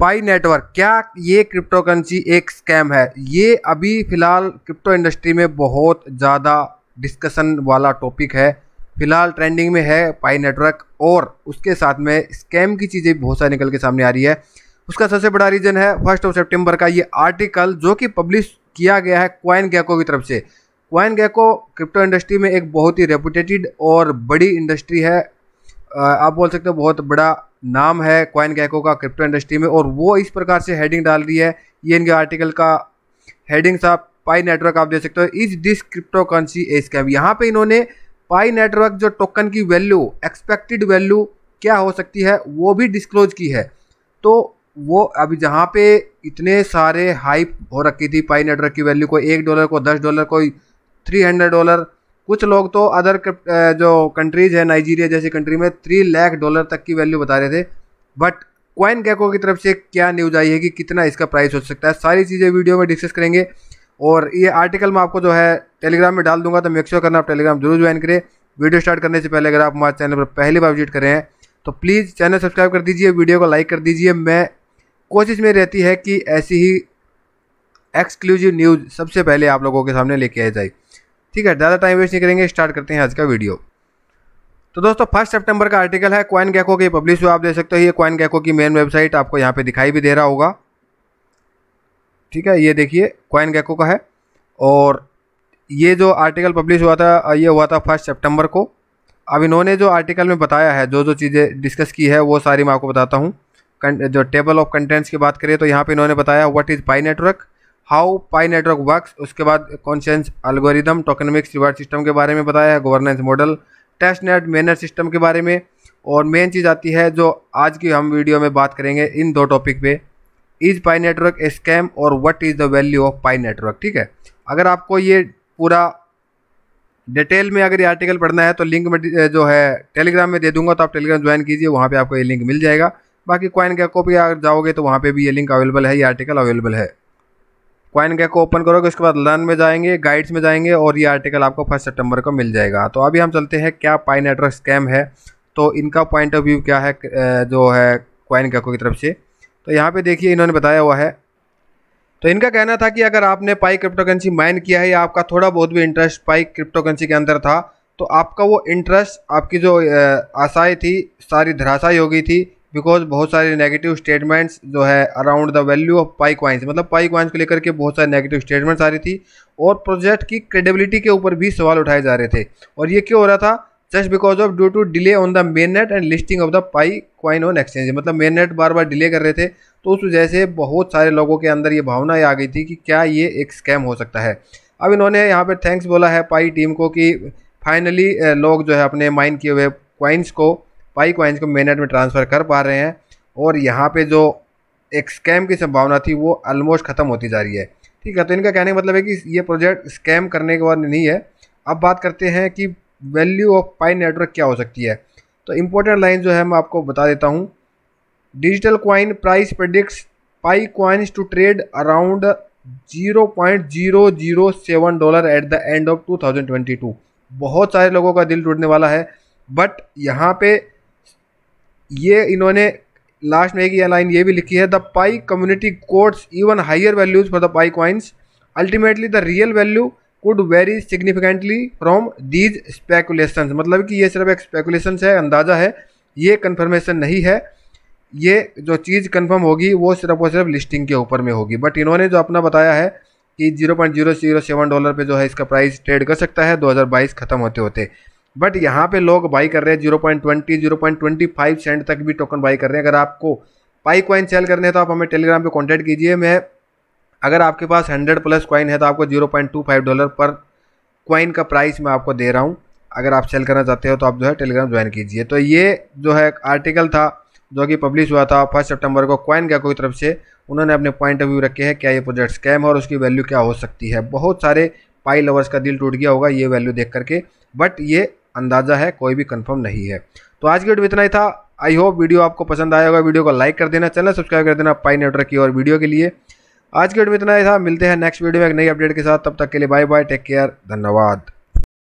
पाई network क्या ये crypto currency एक स्कैम है ये अभी फ़िलहाल क्रिप्टो इंडस्ट्री में बहुत ज़्यादा डिस्कशन वाला टॉपिक है फिलहाल ट्रेंडिंग में है पाई नेटवर्क और उसके साथ में स्कैम की चीज़ें बहुत सारी निकल के सामने आ रही है उसका सबसे बड़ा रीज़न है फर्स्ट ऑफ सेप्टेम्बर का ये आर्टिकल जो कि पब्लिश किया गया है क्वाइन गैको की तरफ से क्वाइन गैको क्रिप्टो इंडस्ट्री में एक बहुत ही रेपुटेटेड और बड़ी इंडस्ट्री है आप बोल सकते हो बहुत बड़ा नाम है क्वाइन गैको का क्रिप्टो इंडस्ट्री में और वो इस प्रकार से हेडिंग डाल रही है ये इनके आर्टिकल का हेडिंग था पाई नेटवर्क आप दे सकते हो is this crypto currency a scam यहाँ पे इन्होंने पाई नेटवर्क जो टोकन की वैल्यू एक्सपेक्टेड वैल्यू क्या हो सकती है वो भी डिस्क्लोज की है तो वो अभी जहाँ पे इतने सारे हाइप हो रखी थी पाई नेटवर्क की वैल्यू को एक डॉलर को दस डॉलर कोई थ्री हंड्रेड डॉलर कुछ लोग तो अदर जो कंट्रीज है नाइजीरिया जैसी कंट्री में थ्री लाख डॉलर तक की वैल्यू बता रहे थे बट क्वाइन गैको की तरफ से क्या न्यूज आई है कि कितना इसका प्राइस हो सकता है सारी चीज़ें वीडियो में डिस्कस करेंगे और ये आर्टिकल मैं आपको जो है टेलीग्राम में डाल दूंगा तो मेक श्योर करना आप टेलीग्राम जरूर ज्वाइन करें वीडियो स्टार्ट करने से पहले अगर आप हमारे चैनल पर पहली बार विजिट करें हैं तो प्लीज़ चैनल सब्सक्राइब कर दीजिए वीडियो को लाइक कर दीजिए मैं कोशिश में रहती है कि ऐसी ही एक्सक्लूसिव न्यूज़ सबसे पहले आप लोगों के सामने लेके आ जाए ठीक है ज़्यादा टाइम वेस्ट नहीं करेंगे स्टार्ट करते हैं आज का वीडियो तो दोस्तों फर्स्ट सितंबर का आर्टिकल है कॉइन गैको के पब्लिश हुआ आप देख सकते हो ये कॉइन गैको की मेन वेबसाइट आपको यहाँ पे दिखाई भी दे रहा होगा ठीक है ये देखिए कॉइन गैको का है और ये जो आर्टिकल पब्लिश हुआ था ये हुआ था फर्स्ट सितंबर को अब इन्होंने जो आर्टिकल में बताया है जो जो चीज़ें डिस्कस की है वो सारी मैं आपको बताता हूँ जो टेबल ऑफ कंटेंट्स की बात करें तो यहाँ पर इन्होंने बताया what is pi network how pi network works उसके बाद consensus algorithm tokenomics reward system के बारे में बताया है governance model test net miner system के बारे में और मेन चीज़ आती है जो आज की हम वीडियो में बात करेंगे इन दो टॉपिक पे is pi network a scam और what is the value of pi network ठीक है अगर आपको ये पूरा डिटेल में अगर ये आर्टिकल पढ़ना है तो लिंक में जो है टेलीग्राम में दे दूंगा तो आप टेलीग्राम ज्वाइन कीजिए वहाँ पे आपको ये लिंक मिल जाएगा बाकी क्वाइन का कॉपी अगर जाओगे तो वहाँ पे भी ये लिंक अवेलेबल है ये आर्टिकल अवेलेबल है क्वाइन गैक को ओपन करोगे उसके बाद लर्न में जाएंगे गाइड्स में जाएंगे और ये आर्टिकल आपको फर्स्ट सितंबर को मिल जाएगा तो अभी हम चलते हैं क्या पाइन नेटवर्क स्कैम है तो इनका पॉइंट ऑफ व्यू क्या है जो है क्वाइन गैको की तरफ से तो यहाँ पे देखिए इन्होंने बताया हुआ है तो इनका कहना था कि अगर आपने पाई क्रिप्टोकरेंसी माइन किया है या आपका थोड़ा बहुत भी इंटरेस्ट पाई क्रिप्टोकरेंसी के अंदर था तो आपका वो इंटरेस्ट आपकी जो आशाएं थी सारी धराशाई हो गई थी बिकॉज बहुत सारे नेगेटिव स्टेटमेंट्स जो है around the value of pi coins मतलब पाई क्वाइंस को लेकर के बहुत सारे नेगेटिव स्टेटमेंट्स आ रही थी और प्रोजेक्ट की क्रेडिबिलिटी के ऊपर भी सवाल उठाए जा रहे थे और ये क्यों हो रहा था just because of due to delay on the main net and listing of the pi coin on exchange मतलब मेन नेट बार बार डिले कर रहे थे तो उस वजह से बहुत सारे लोगों के अंदर ये भावना आ गई थी कि क्या ये एक स्कैम हो सकता है अब इन्होंने यहाँ पर थैंक्स बोला है पाई टीम को कि फाइनली लोग जो है अपने माइन किए हुए क्वाइंस को पाई कॉइन्स को मेनेट में ट्रांसफ़र कर पा रहे हैं और यहाँ पे जो एक स्कैम की संभावना थी वो ऑलमोस्ट ख़त्म होती जा रही है ठीक है तो इनका कहने का मतलब है कि ये प्रोजेक्ट स्कैम करने के बाद नहीं है अब बात करते हैं कि वैल्यू ऑफ पाई नेटवर्क क्या हो सकती है तो इम्पोर्टेंट लाइन जो है मैं आपको बता देता हूँ digital coin price predicts pi coins to trade around 0.007 dollar at the end of 2022 बहुत सारे लोगों का दिल टूटने वाला है बट यहाँ पे ये इन्होंने लास्ट में एक लाइन ये भी लिखी है the pi community quotes even higher values for the pi coins ultimately the real value could vary significantly from these speculation मतलब कि ये सिर्फ एक स्पेकुलेशन है अंदाज़ा है ये कन्फर्मेशन नहीं है ये जो चीज़ कन्फर्म होगी वो सिर्फ और सिर्फ लिस्टिंग के ऊपर में होगी बट इन्होंने जो अपना बताया है कि zero point zero zero seven dollar पर जो है इसका प्राइस ट्रेड कर सकता है दो हज़ार बाईस ख़त्म होते होते बट यहाँ पे लोग बाई कर रहे हैं zero point twenty zero point twenty five cent तक भी टोकन बाई कर रहे हैं अगर आपको पाई कॉइन सेल करने हैं तो आप हमें टेलीग्राम पे कॉन्टैक्ट कीजिए मैं अगर आपके पास हंड्रेड प्लस कॉइन है तो आपको zero point two five dollar पर कॉइन का प्राइस मैं आपको दे रहा हूँ अगर आप सेल करना चाहते हो तो आप जो है टेलीग्राम ज्वाइन कीजिए तो ये जो है आर्टिकल था जो कि पब्लिश हुआ था फर्स्ट सेप्टेम्बर को कॉइन गैको की तरफ से उन्होंने अपने पॉइंट ऑफ व्यू रखे हैं क्या ये प्रोजेक्ट स्कैम है और उसकी वैल्यू क्या हो सकती है बहुत सारे पाई लवर्स का दिल टूट गया होगा ये वैल्यू देख करके बट ये अंदाज़ा है कोई भी कंफर्म नहीं है तो आज की वीडियो इतना ही था आई होप वीडियो आपको पसंद आया होगा वीडियो को लाइक कर देना चैनल सब्सक्राइब कर देना पाई नेटवर्क की और वीडियो के लिए आज की वीडियो में इतना ही था मिलते हैं नेक्स्ट वीडियो में एक नई अपडेट के साथ तब तक के लिए बाय बाय टेक केयर धन्यवाद